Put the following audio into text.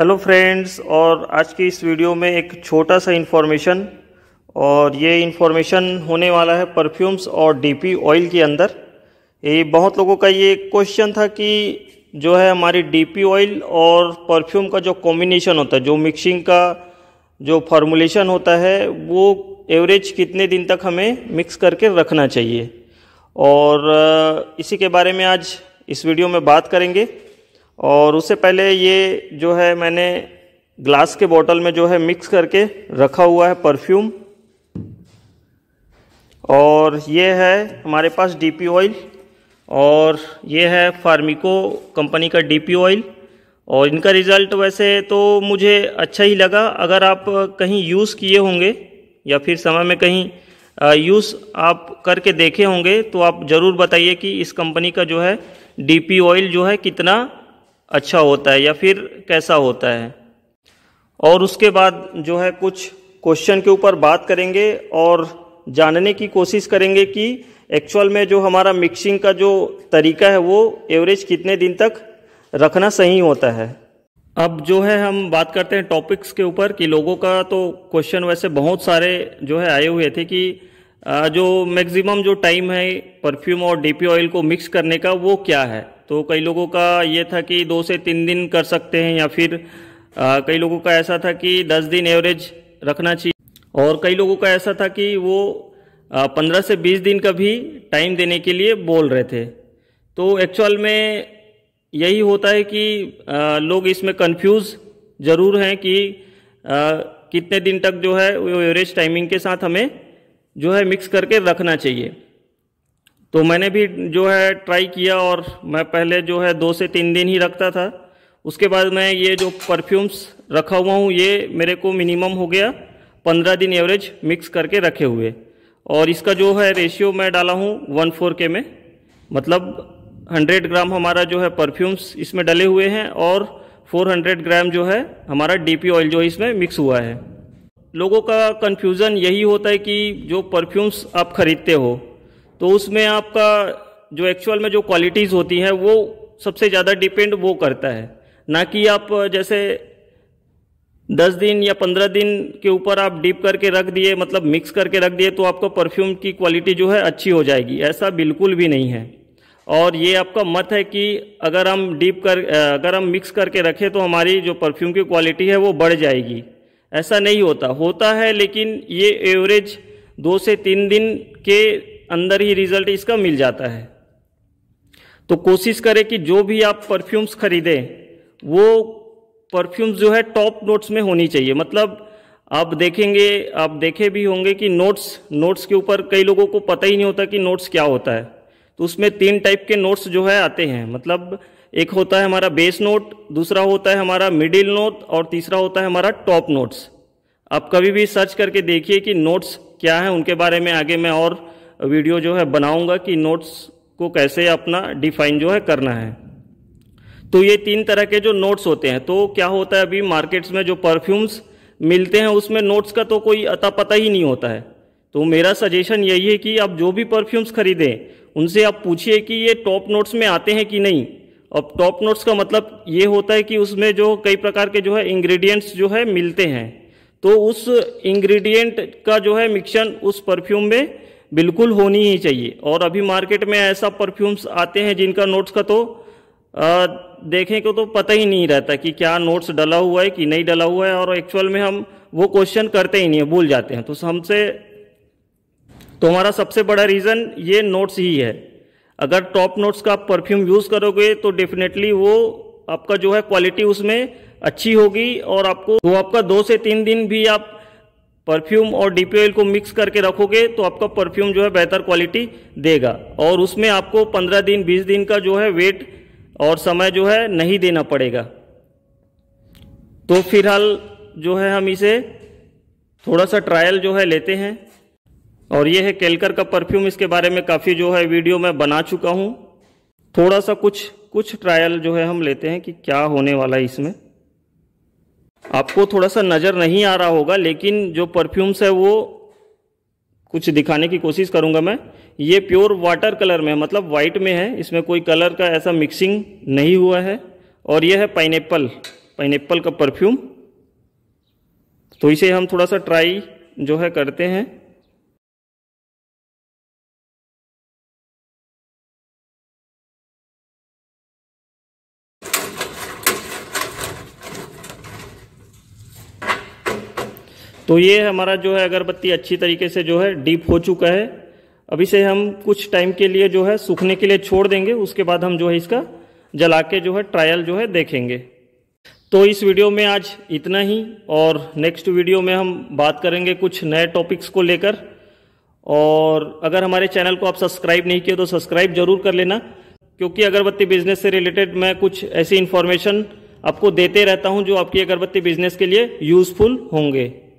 hello friends और आज की इस वीडियो में एक छोटा सा इन्फॉर्मेशन और ये इन्फॉर्मेशन होने वाला है परफ्यूम्स और डीपी ऑयल के अंदर ये बहुत लोगों का ये क्वेश्चन था कि जो है हमारी डीपी ऑयल और परफ्यूम का जो कॉम्बिनेशन होता है जो मिक्सिंग का जो फॉर्मूलेशन होता है वो एवरेज कितने दिन तक हमें मिक्स करके रखना चाहिए और इसी के बारे में आज इस वीडियो में बात करेंगे और उससे पहले ये जो है मैंने ग्लास के बॉटल में जो है मिक्स करके रखा हुआ है परफ्यूम और ये है हमारे पास डीपी ऑयल और ये है फार्मिको कंपनी का डीपी ऑयल और इनका रिज़ल्ट वैसे तो मुझे अच्छा ही लगा अगर आप कहीं यूज़ किए होंगे या फिर समय में कहीं यूज़ आप करके देखे होंगे तो आप ज़रूर बताइए कि इस कंपनी का जो है डीपी ऑयल जो है कितना अच्छा होता है या फिर कैसा होता है और उसके बाद जो है कुछ क्वेश्चन के ऊपर बात करेंगे और जानने की कोशिश करेंगे कि एक्चुअल में जो हमारा मिक्सिंग का जो तरीका है वो एवरेज कितने दिन तक रखना सही होता है अब जो है हम बात करते हैं टॉपिक्स के ऊपर कि लोगों का तो क्वेश्चन वैसे बहुत सारे जो है आए हुए थे कि जो मैक्सिमम जो टाइम है परफ्यूम और डीपी ऑयल को मिक्स करने का वो क्या है तो कई लोगों का ये था कि दो से तीन दिन कर सकते हैं या फिर आ, कई लोगों का ऐसा था कि दस दिन एवरेज रखना चाहिए और कई लोगों का ऐसा था कि वो पंद्रह से बीस दिन का भी टाइम देने के लिए बोल रहे थे तो एक्चुअल में यही होता है कि आ, लोग इसमें कंफ्यूज ज़रूर हैं कि आ, कितने दिन तक जो है वो एवरेज टाइमिंग के साथ हमें जो है मिक्स करके रखना चाहिए तो मैंने भी जो है ट्राई किया और मैं पहले जो है दो से तीन दिन ही रखता था उसके बाद मैं ये जो परफ्यूम्स रखा हुआ हूँ ये मेरे को मिनिमम हो गया पंद्रह दिन एवरेज मिक्स करके रखे हुए और इसका जो है रेशियो मैं डाला हूँ वन फोर के में मतलब हंड्रेड ग्राम हमारा जो है परफ्यूम्स इसमें डले हुए हैं और फोर हंड्रेड ग्राम जो है हमारा डीपी ऑयल जो है इसमें मिक्स हुआ है लोगों का कन्फ्यूज़न यही होता है कि जो परफ्यूम्स आप खरीदते हो तो उसमें आपका जो एक्चुअल में जो क्वालिटीज़ होती हैं वो सबसे ज़्यादा डिपेंड वो करता है ना कि आप जैसे दस दिन या पंद्रह दिन के ऊपर आप डीप करके रख दिए मतलब मिक्स करके रख दिए तो आपका परफ्यूम की क्वालिटी जो है अच्छी हो जाएगी ऐसा बिल्कुल भी नहीं है और ये आपका मत है कि अगर हम डीप कर अगर हम मिक्स करके रखें तो हमारी जो परफ्यूम की क्वालिटी है वो बढ़ जाएगी ऐसा नहीं होता होता है लेकिन ये एवरेज दो से तीन दिन के अंदर ही रिजल्ट इसका मिल जाता है तो कोशिश करें कि जो भी आप परफ्यूम्स खरीदें वो परफ्यूम्स जो है टॉप नोट्स में होनी चाहिए मतलब आप देखेंगे आप देखे भी होंगे कि नोट्स नोट्स के ऊपर कई लोगों को पता ही नहीं होता कि नोट्स क्या होता है तो उसमें तीन टाइप के नोट्स जो है आते हैं मतलब एक होता है हमारा बेस नोट दूसरा होता है हमारा मिडिल नोट और तीसरा होता है हमारा टॉप नोट्स आप कभी भी सर्च करके देखिए कि नोट्स क्या है उनके बारे में आगे मैं और वीडियो जो है बनाऊंगा कि नोट्स को कैसे अपना डिफाइन जो है करना है तो ये तीन तरह के जो नोट्स होते हैं तो क्या होता है अभी मार्केट्स में जो परफ्यूम्स मिलते हैं उसमें नोट्स का तो कोई अता पता ही नहीं होता है तो मेरा सजेशन यही है कि आप जो भी परफ्यूम्स खरीदें उनसे आप पूछिए कि ये टॉप नोट्स में आते हैं कि नहीं अब टॉप नोट्स का मतलब ये होता है कि उसमें जो कई प्रकार के जो है इंग्रेडिएंट्स जो है मिलते हैं तो उस इंग्रेडिएंट का जो है मिक्सन उस परफ्यूम में बिल्कुल होनी ही चाहिए और अभी मार्केट में ऐसा परफ्यूम्स आते हैं जिनका नोट्स का तो आ, देखें को तो पता ही नहीं रहता कि क्या नोट्स डला हुआ है कि नहीं डला हुआ है और एक्चुअल में हम वो क्वेश्चन करते ही नहीं है भूल जाते हैं तो हमसे तो हमारा सबसे बड़ा रीज़न ये नोट्स ही है अगर टॉप नोट्स का आप परफ्यूम यूज़ करोगे तो डेफिनेटली वो आपका जो है क्वालिटी उसमें अच्छी होगी और आपको वो तो आपका दो से तीन दिन भी आप परफ्यूम और डीपी ऑयल को मिक्स करके रखोगे तो आपका परफ्यूम जो है बेहतर क्वालिटी देगा और उसमें आपको पंद्रह दिन बीस दिन का जो है वेट और समय जो है नहीं देना पड़ेगा तो फिलहाल जो है हम इसे थोड़ा सा ट्रायल जो है लेते हैं और ये है केलकर का परफ्यूम इसके बारे में काफ़ी जो है वीडियो मैं बना चुका हूँ थोड़ा सा कुछ कुछ ट्रायल जो है हम लेते हैं कि क्या होने वाला है इसमें आपको थोड़ा सा नज़र नहीं आ रहा होगा लेकिन जो परफ्यूम्स है वो कुछ दिखाने की कोशिश करूंगा मैं ये प्योर वाटर कलर में मतलब वाइट में है इसमें कोई कलर का ऐसा मिक्सिंग नहीं हुआ है और ये है पाइनएप्पल पाइनएप्पल का परफ्यूम तो इसे हम थोड़ा सा ट्राई जो है करते हैं तो ये हमारा जो है अगरबत्ती अच्छी तरीके से जो है डीप हो चुका है अब इसे हम कुछ टाइम के लिए जो है सूखने के लिए छोड़ देंगे उसके बाद हम जो है इसका जला के जो है ट्रायल जो है देखेंगे तो इस वीडियो में आज इतना ही और नेक्स्ट वीडियो में हम बात करेंगे कुछ नए टॉपिक्स को लेकर और अगर हमारे चैनल को आप सब्सक्राइब नहीं किए तो सब्सक्राइब जरूर कर लेना क्योंकि अगरबत्ती बिजनेस से रिलेटेड मैं कुछ ऐसी इन्फॉर्मेशन आपको देते रहता हूं जो आपकी अगरबत्ती बिजनेस के लिए यूज़फुल होंगे